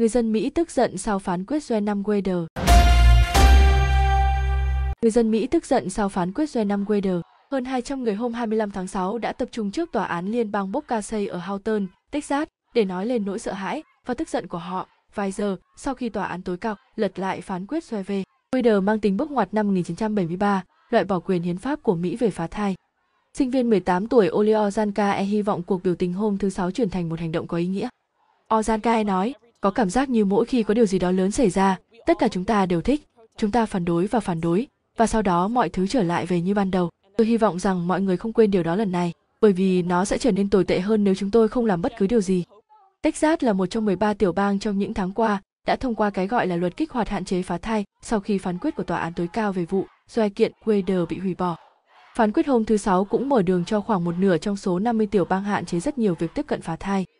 Người dân Mỹ tức giận sau phán quyết Joe Wader. Người dân Mỹ tức giận sau phán quyết Joe Wader. Hơn 200 người hôm 25 tháng 6 đã tập trung trước tòa án liên bang Boccasey ở Houghton, Texas, để nói lên nỗi sợ hãi và tức giận của họ vài giờ sau khi tòa án tối cao lật lại phán quyết Roe v. Wade mang tính bước ngoặt năm 1973, loại bỏ quyền hiến pháp của Mỹ về phá thai. Sinh viên 18 tuổi Olio Zanka e hy vọng cuộc biểu tình hôm thứ Sáu chuyển thành một hành động có ý nghĩa. Ozanka nói, có cảm giác như mỗi khi có điều gì đó lớn xảy ra tất cả chúng ta đều thích chúng ta phản đối và phản đối và sau đó mọi thứ trở lại về như ban đầu tôi hy vọng rằng mọi người không quên điều đó lần này bởi vì nó sẽ trở nên tồi tệ hơn nếu chúng tôi không làm bất cứ điều gì. Texas là một trong 13 tiểu bang trong những tháng qua đã thông qua cái gọi là luật kích hoạt hạn chế phá thai sau khi phán quyết của tòa án tối cao về vụ doai kiện Wader bị hủy bỏ. Phán quyết hôm thứ Sáu cũng mở đường cho khoảng một nửa trong số 50 tiểu bang hạn chế rất nhiều việc tiếp cận phá thai.